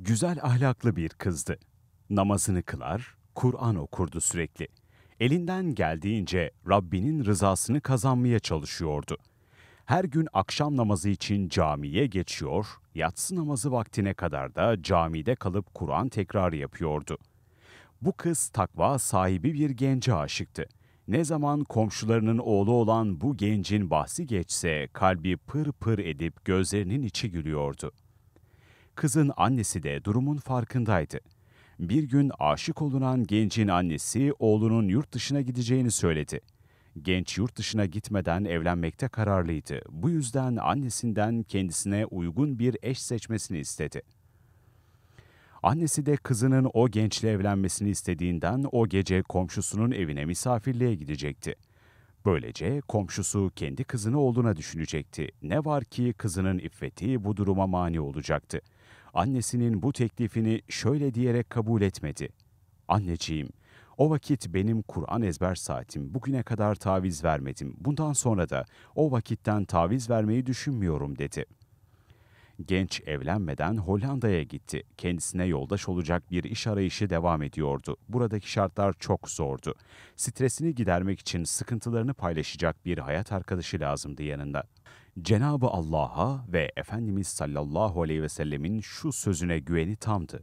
güzel ahlaklı bir kızdı. Namazını kılar, Kur'an okurdu sürekli. Elinden geldiğince Rabbinin rızasını kazanmaya çalışıyordu. Her gün akşam namazı için camiye geçiyor, yatsı namazı vaktine kadar da camide kalıp Kur'an tekrar yapıyordu. Bu kız takva sahibi bir gence aşıktı. Ne zaman komşularının oğlu olan bu gencin bahsi geçse kalbi pır pır edip gözlerinin içi gülüyordu. Kızın annesi de durumun farkındaydı. Bir gün aşık olunan gencin annesi oğlunun yurt dışına gideceğini söyledi. Genç yurt dışına gitmeden evlenmekte kararlıydı. Bu yüzden annesinden kendisine uygun bir eş seçmesini istedi. Annesi de kızının o gençle evlenmesini istediğinden o gece komşusunun evine misafirliğe gidecekti. Böylece komşusu kendi kızını olduğuna düşünecekti. Ne var ki kızının iffeti bu duruma mani olacaktı. Annesinin bu teklifini şöyle diyerek kabul etmedi. Anneciğim, o vakit benim Kur'an ezber saatim bugüne kadar taviz vermedim. Bundan sonra da o vakitten taviz vermeyi düşünmüyorum dedi.'' Genç evlenmeden Hollanda'ya gitti. Kendisine yoldaş olacak bir iş arayışı devam ediyordu. Buradaki şartlar çok zordu. Stresini gidermek için sıkıntılarını paylaşacak bir hayat arkadaşı lazımdı yanında. Cenabı Allah'a ve Efendimiz sallallahu aleyhi ve sellemin şu sözüne güveni tamdı.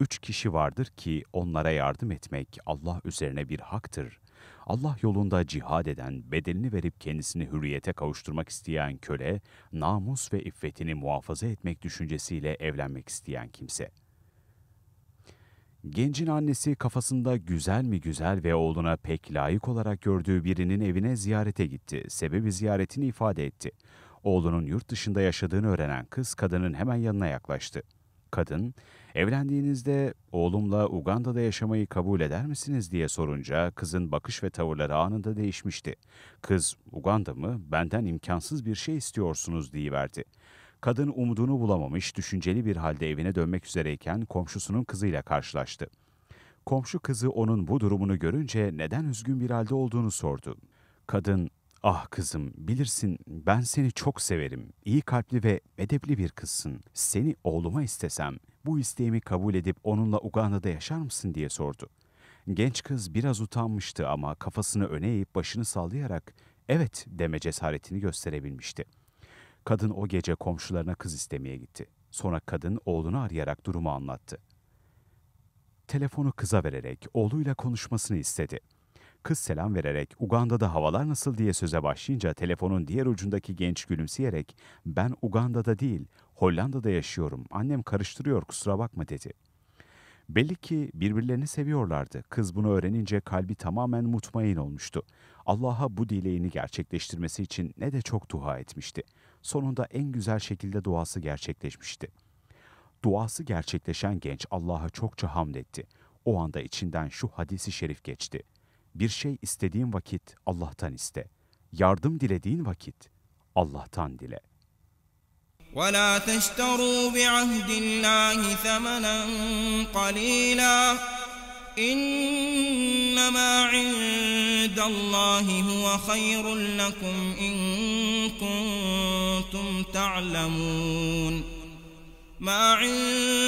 Üç kişi vardır ki onlara yardım etmek Allah üzerine bir haktır. Allah yolunda cihad eden, bedelini verip kendisini hürriyete kavuşturmak isteyen köle, namus ve iffetini muhafaza etmek düşüncesiyle evlenmek isteyen kimse. Gencin annesi kafasında güzel mi güzel ve oğluna pek layık olarak gördüğü birinin evine ziyarete gitti. Sebebi ziyaretini ifade etti. Oğlunun yurt dışında yaşadığını öğrenen kız kadının hemen yanına yaklaştı kadın, evlendiğinizde oğlumla Uganda'da yaşamayı kabul eder misiniz diye sorunca kızın bakış ve tavırları anında değişmişti. Kız, Uganda mı, benden imkansız bir şey istiyorsunuz diyiverdi. Kadın umudunu bulamamış, düşünceli bir halde evine dönmek üzereyken komşusunun kızıyla karşılaştı. Komşu kızı onun bu durumunu görünce neden üzgün bir halde olduğunu sordu. Kadın, Ah kızım, bilirsin ben seni çok severim. İyi kalpli ve edepli bir kızsın. Seni oğluma istesem, bu isteğimi kabul edip onunla Uganda'da yaşar mısın diye sordu. Genç kız biraz utanmıştı ama kafasını öne eğip başını sallayarak evet deme cesaretini gösterebilmişti. Kadın o gece komşularına kız istemeye gitti. Sonra kadın oğlunu arayarak durumu anlattı. Telefonu kıza vererek oğluyla konuşmasını istedi.'' Kız selam vererek Uganda'da havalar nasıl diye söze başlayınca telefonun diğer ucundaki genç gülümseyerek ben Uganda'da değil Hollanda'da yaşıyorum annem karıştırıyor kusura bakma dedi. Belli ki birbirlerini seviyorlardı. Kız bunu öğrenince kalbi tamamen mutmain olmuştu. Allah'a bu dileğini gerçekleştirmesi için ne de çok dua etmişti. Sonunda en güzel şekilde duası gerçekleşmişti. Duası gerçekleşen genç Allah'a çokça hamd etti. O anda içinden şu hadisi şerif geçti. Bir şey istediğin vakit Allah'tan iste. Yardım dilediğin vakit Allah'tan dile. وَلَا تَشْتَرُوا بِعَهْدِ اللّٰهِ ثَمَنًا قَلِيلًا إنما عند الله هو خير لكم إن كنتم تعلمون ما عند